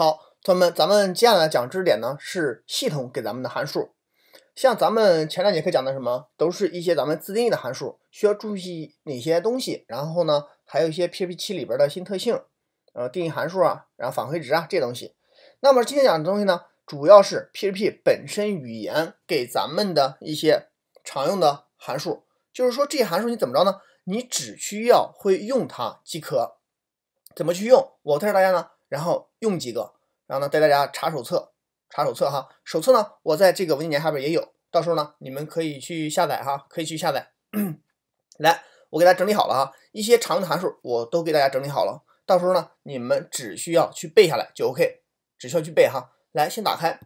好，同学们，咱们接下来讲知识点呢，是系统给咱们的函数。像咱们前两节课讲的什么，都是一些咱们自定义的函数，需要注意哪些东西。然后呢，还有一些 PPT 里边的新特性，呃，定义函数啊，然后返回值啊这东西。那么今天讲的东西呢，主要是 PPT 本身语言给咱们的一些常用的函数。就是说这些函数你怎么着呢？你只需要会用它即可。怎么去用？我带着大家呢，然后用几个。然后呢，带大家查手册，查手册哈。手册呢，我在这个文件夹下边也有，到时候呢，你们可以去下载哈，可以去下载。来，我给大家整理好了哈，一些常用的函数我都给大家整理好了，到时候呢，你们只需要去背下来就 OK，只需要去背哈。来，先打开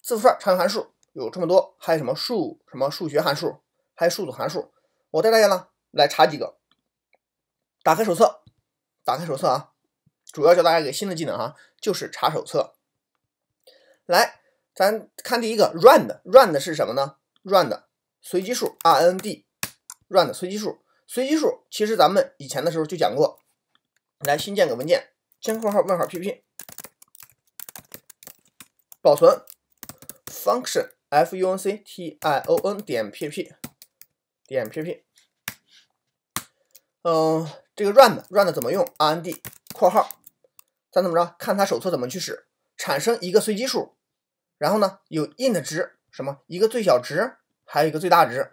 字符串常用函数有这么多，还有什么数什么数学函数，还有数组函数，我带大家呢来查几个。打开手册，打开手册啊。主要教大家一个新的技能哈，就是查手册。来，咱看第一个 rand，rand 是什么呢？rand 随机数，R N D，rand 随机数，随机数。其实咱们以前的时候就讲过。来，新建个文件，先括号问号 P P，保存，function f u n c t i o n 点 P P 点 P P。嗯，这个 rand，rand 怎么用？R N D 括号。咱怎么着？看他手册怎么去使，产生一个随机数，然后呢有 in 的值什么一个最小值，还有一个最大值，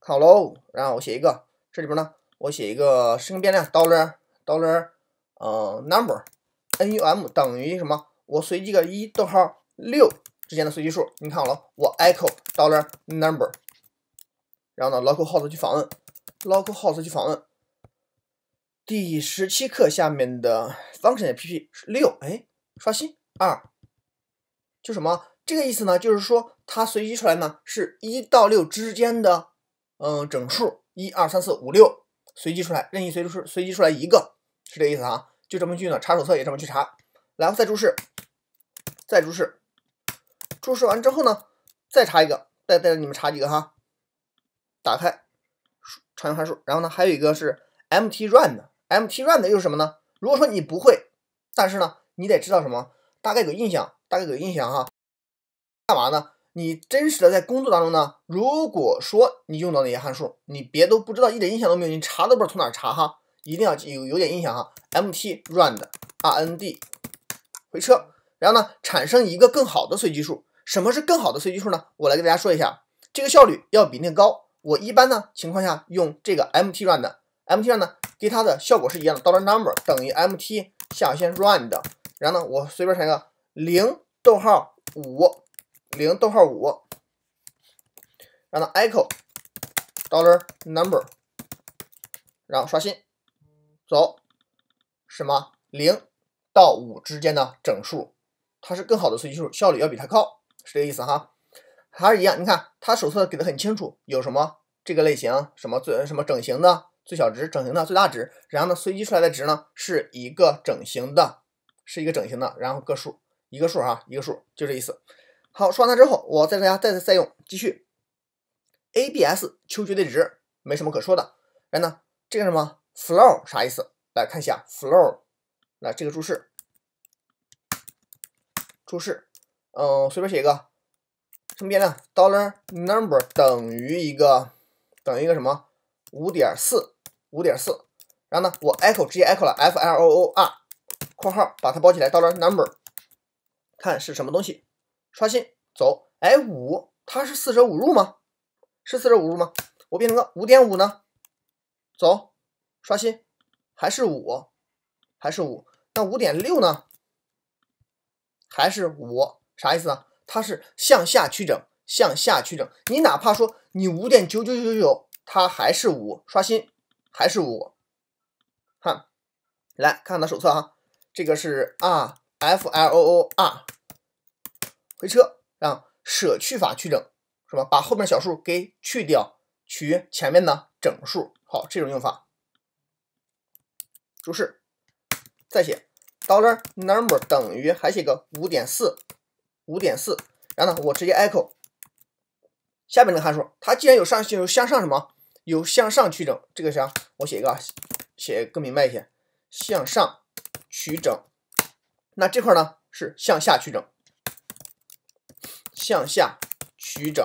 看好喽。然后我写一个，这里边呢我写一个生变量 dollar dollar，嗯 number num 等于什么？我随机个一逗号六之间的随机数，你看好了，我 echo dollar number，然后呢 lock house 去访问，lock house 去访问。第十七课下面的 function a P P 六哎，刷新二就什么这个意思呢？就是说它随机出来呢，是一到六之间的嗯整数，一、二、三、四、五、六随机出来，任意随机出随机出来一个，是这意思啊？就这么去呢，查手册也这么去查。然后再注释，再注释，注释完之后呢，再查一个，再带着你们查几个哈。打开常用函数，然后呢，还有一个是 M T R A N D。MT Rand 又是什么呢？如果说你不会，但是呢，你得知道什么，大概有印象，大概有印象哈。干嘛呢？你真实的在工作当中呢，如果说你用到哪些函数，你别都不知道，一点印象都没有，你查都不知道从哪查哈，一定要有有点印象哈。MT Rand RND 回车，然后呢，产生一个更好的随机数。什么是更好的随机数呢？我来给大家说一下，这个效率要比那高。我一般呢情况下用这个 MT Rand MT Rand。给它的效果是一样的，dollar number 等于 mt 下线 round，然后呢，我随便填个零逗号五，零逗号五，后呢 e c h o dollar number，然后刷新，走，什么？零到五之间的整数，它是更好的随机数，效率要比它高，是这个意思哈。还是一样，你看它手册给的很清楚，有什么这个类型，什么最什么整形的。最小值，整形的最大值，然后呢，随机出来的值呢是一个整形的，是一个整形的，然后个数一个数哈，一个数就这意思。好，说完它之后，我再大家再次再用，继续 abs 求绝对值，没什么可说的。来呢，这个什么 flow 啥意思？来看一下 flow，来这个注释，注释，嗯，随便写一个什么变量，dollar number 等于一个等于一个什么五点四。五点四，然后呢？我 echo 直接 echo 了 floor 括号把它包起来，到了 number，看是什么东西。刷新，走，哎五，它是四舍五入吗？是四舍五入吗？我变成个五点五呢？走，刷新，还是五，还是五？那五点六呢？还是五？啥意思呢？它是向下取整，向下取整。你哪怕说你五点九九九九，它还是五。刷新。还是五，看，来看看它手册哈，这个是 R F L O O R，回车，让舍去法去整是吧？把后面小数给去掉，取前面的整数。好，这种用法。注释，再写，dollar number 等于，还写个五点四，五点四，然后呢，我直接 equal，下面的个函数，它既然有上，有向上什么？有向上取整，这个啥？我写一个，写更明白一些。向上取整，那这块呢是向下取整。向下取整，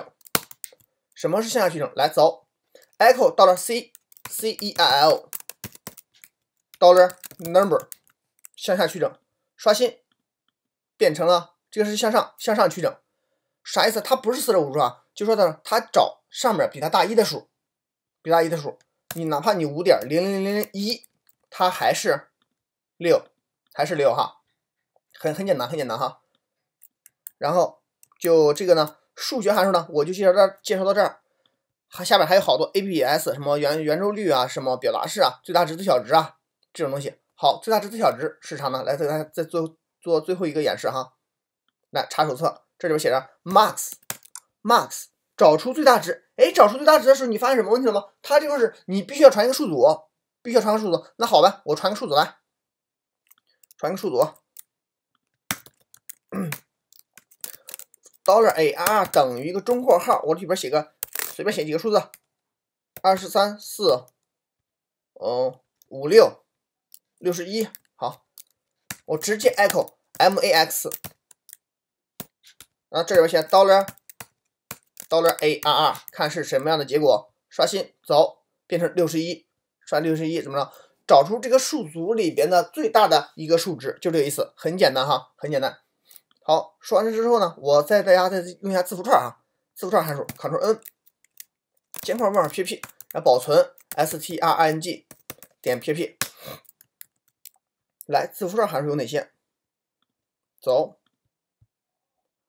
什么是向下取整？来走，echo 到了 l c c e i l dollar number，向下取整，刷新变成了这个是向上，向上取整，啥意思？它不是四舍五入啊，就说的它找上面比它大一的数。比大一的数，你哪怕你五点零零零一，它还是六，还是六哈，很很简单很简单哈。然后就这个呢，数学函数呢，我就介绍到介绍到这儿，还下边还有好多 ABS 什么圆圆周率啊，什么表达式啊，最大值最小值啊这种东西。好，最大值最小值是啥呢？来再再再做做最后一个演示哈。来查手册，这里边写着 MAX，MAX。找出最大值，哎，找出最大值的时候，你发现什么问题了吗？它这块是你必须要传一个数组，必须要传个数组。那好吧，我传个数组来，传个数组，dollar ar 等于一个中括号，我里边写个随便写几个数字，二十三四，嗯五六六十一，好，我直接 echo max，然后这里边写 dollar。d o l l a r a r r，看是什么样的结果，刷新走，变成六十一，刷六十一怎么着？找出这个数组里边的最大的一个数值，就这个意思，很简单哈，很简单。好，刷完这之后呢，我再大家再用一下字符串啊，字符串函数 c t r l n 尖括号儿 pp，来保存 string 点 pp，来，字符串函数有哪些？走，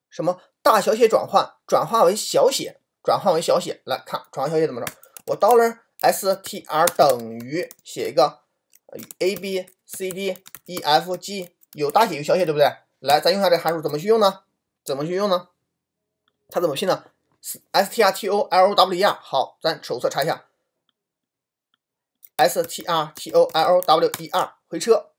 什么？大小写转换，转化为小写，转化为小写。来看转换小写怎么着？我 dollar str 等于写一个 a b c d e f g，有大写有小写，对不对？来，咱用下这函数怎么去用呢？怎么去用呢？它怎么拼呢？strtolower，好，咱手册查一下。strtolower 回车，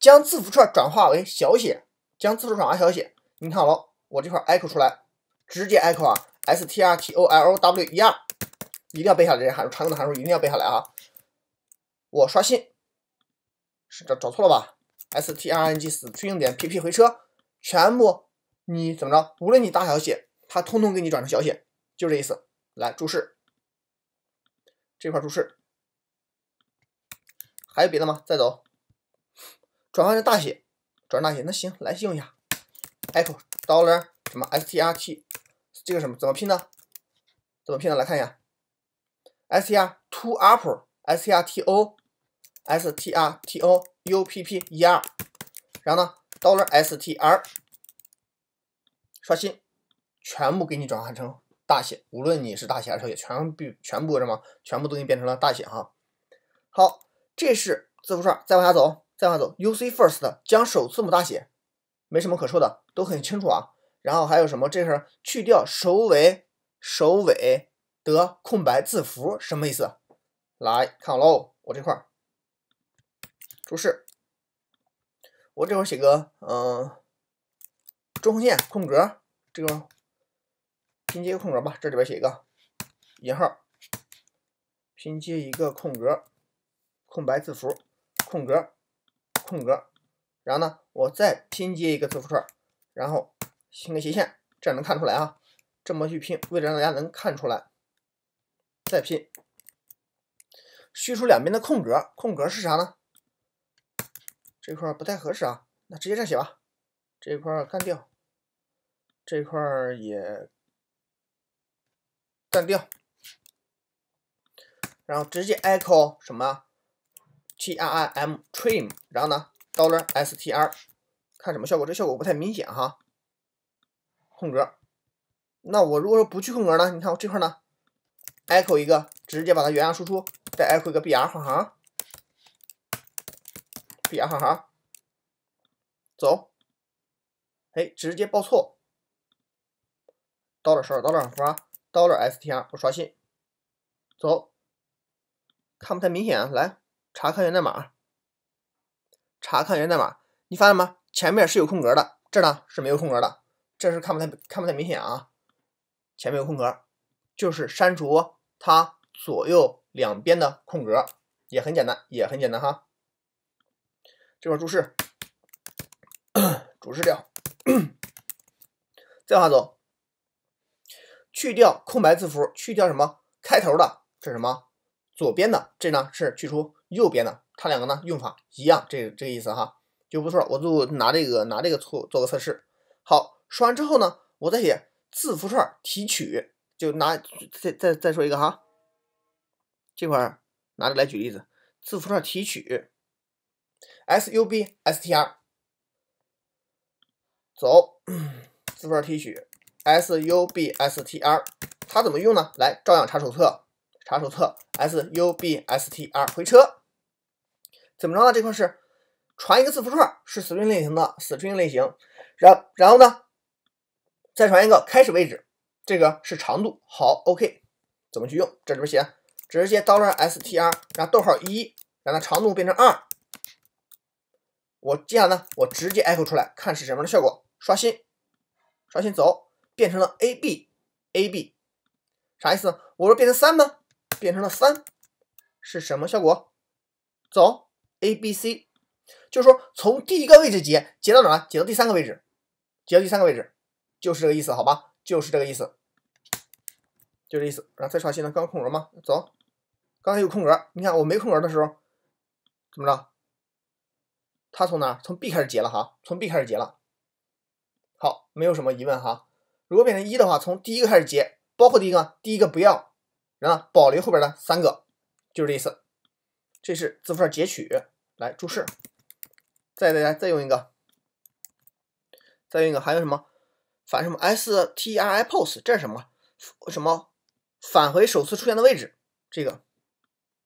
将字符串转化为小写，将字符串化小写。你看好喽。我这块 echo 出来，直接 echo 啊，strtolow 一二，一定要背下来这些函数，常用的函数一定要背下来啊。我刷新，是找找错了吧？string 四去硬点 pp 回车，全部你怎么着？无论你大小写，它通通给你转成小写，就这意思。来注释，这块注释，还有别的吗？再走，转换成大写，转成大写，那行，来用一下，echo。Dollar 什么 S T R T，这个什么怎么拼呢？怎么拼呢？来看一下，S T R T O U P P E R，然后呢，Dollar S T R，刷新，全部给你转换成大写，无论你是大写还是小写，全必全部什么，全部都给你变成了大写哈。好，这是字符串，再往下走，再往下走，U C F I R S T 将首字母大写，没什么可说的，都很清楚啊。然后还有什么？这是去掉首尾首尾的空白字符，什么意思？来看我喽，我这块注释，我这块写个嗯，中线键空格，这个拼接空格吧，这里边写一个引号，拼接一个空格，空白字符，空格，空格。然后呢，我再拼接一个字符串，然后拼个斜线，这样能看出来啊。这么去拼，为了让大家能看出来，再拼，去除两边的空格。空格是啥呢？这块不太合适啊，那直接这样写吧。这块干掉，这块也干掉。然后直接 echo 什么，trim，trim，然后呢？dollar_str，看什么效果？这效果不太明显哈。空格，那我如果说不去空格呢？你看我这块呢，echo 一个，直接把它原样输出，再 echo 一个 br 换行，br 换行，走，哎，直接报错。d o l l a r s t r d o l l a r s 啊，dollar_str 不刷新，走，看不太明显，来查看源代码。查看源代码，你发现吗？前面是有空格的，这呢是没有空格的，这是看不太看不太明显啊。前面有空格，就是删除它左右两边的空格，也很简单，也很简单哈。这块注释，注释掉，再往走去掉空白字符，去掉什么？开头的，这什么？左边的，这呢是去除右边的。它两个呢用法一样，这这个意思哈就不错，我就拿这个拿这个做做个测试。好，说完之后呢，我再写字符串提取，就拿再再再说一个哈，这块儿拿着来举例子，字符串提取，SUBSTR，走，字符串提取，SUBSTR，它怎么用呢？来，照样查手册，查手册，SUBSTR 回车。怎么着呢？这块是传一个字符串，是 String 类型的 String 类型。然然后呢，再传一个开始位置，这个是长度。好，OK。怎么去用？这里边写，直接 dollar str，然后逗号一，让它长度变成二。我接下来呢，我直接 echo 出来，看是什么的效果。刷新，刷新，走，变成了 A B A B，啥意思？我说变成三呢，变成了三，是什么效果？走。a b c，就是说从第一个位置截截到哪儿？截到第三个位置，截到第三个位置，就是这个意思，好吧？就是这个意思，就这意思。然后再刷新了，刚空格吗？走，刚才有空格。你看我没空格的时候，怎么着？它从哪？从 b 开始截了哈，从 b 开始截了。好，没有什么疑问哈。如果变成一的话，从第一个开始截，包括第一个，第一个不要，然后保留后边的三个，就是这意思。这是字符串截取。来注释，再大家再用一个，再用一个，还有什么？反什么？strpos 这是什么？什么？返回首次出现的位置。这个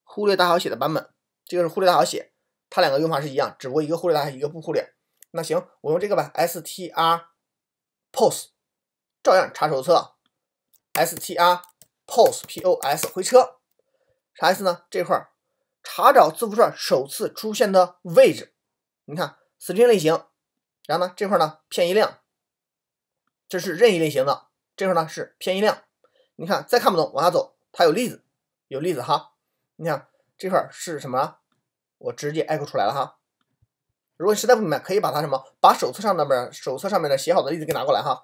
忽略大小写的版本，这个是忽略大小写，它两个用法是一样，只不过一个忽略大小，一个不忽略。那行，我用这个吧。strpos 照样查手册。strpospos 回车，啥意思呢？这块儿。查找字符串首次出现的位置，你看，String 类型，然后呢，这块呢偏移量，这是任意类型的，这块呢是偏移量，你看再看不懂往下走，它有例子，有例子哈，你看这块是什么？我直接 echo 出来了哈。如果实在不明白，可以把它什么把手册上那边手册上面的写好的例子给拿过来哈。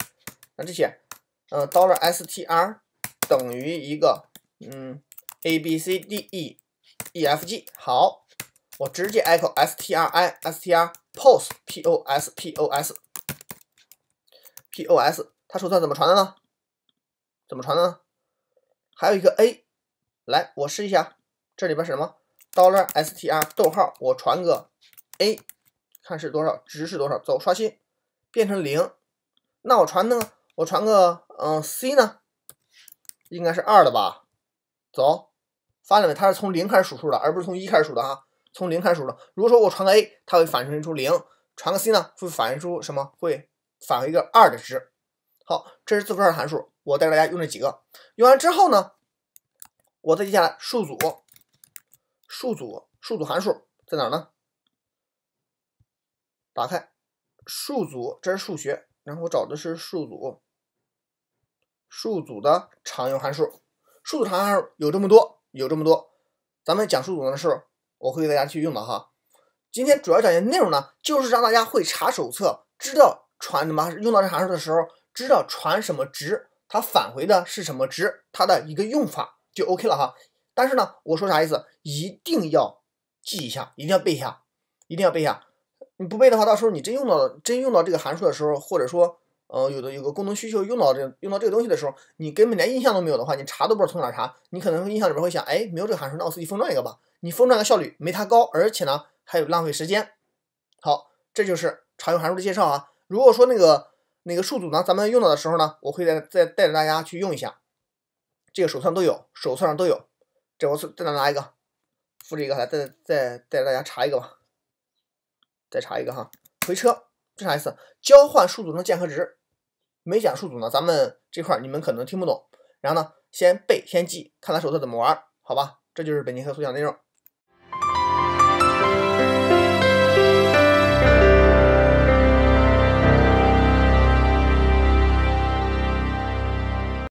那这些，嗯，$str 等于一个，嗯，a b c d e。e f g，好，我直接 echo s t r i s t r p o s p o s p o s p o s，它手段怎么传的呢？怎么传呢？还有一个 a，来，我试一下，这里边是什么？dollar s t r 逗号，我传个 a，看是多少，值是多少？走，刷新，变成零。那我传呢？我传个嗯 c 呢？应该是二的吧？走。发现没？它是从零开始数数的，而不是从一开始数的哈。从零开始数的。如果说我传个 a，它会反射出零；传个 c 呢，会反回出什么？会返回一个二的值。好，这是字符串函数。我带着大家用这几个，用完之后呢，我再接下来数组、数组、数组函数在哪呢？打开数组，这是数学。然后我找的是数组、数组的常用函数。数组常函数有这么多。有这么多，咱们讲数组的时候，我会给大家去用的哈。今天主要讲的内容呢，就是让大家会查手册，知道传什么用到这函数的时候，知道传什么值，它返回的是什么值，它的一个用法就 OK 了哈。但是呢，我说啥意思？一定要记一下，一定要背一下，一定要背一下。你不背的话，到时候你真用到真用到这个函数的时候，或者说……呃，有的有个功能需求用到这用到这个东西的时候，你根本连印象都没有的话，你查都不知道从哪查。你可能印象里边会想，哎，没有这个函数，那我自己封装一个吧。你封装的效率没它高，而且呢还有浪费时间。好，这就是常用函数的介绍啊。如果说那个那个数组呢，咱们用到的时候呢，我会再再带着大家去用一下。这个手册都有，手册上都有。这我再再拿一个，复制一个来再再带着大家查一个吧。再查一个哈，回车，这啥意思？交换数组中的键和值。没讲数组呢，咱们这块你们可能听不懂。然后呢，先背先记，看他手册怎么玩，好吧？这就是本节课所讲内容。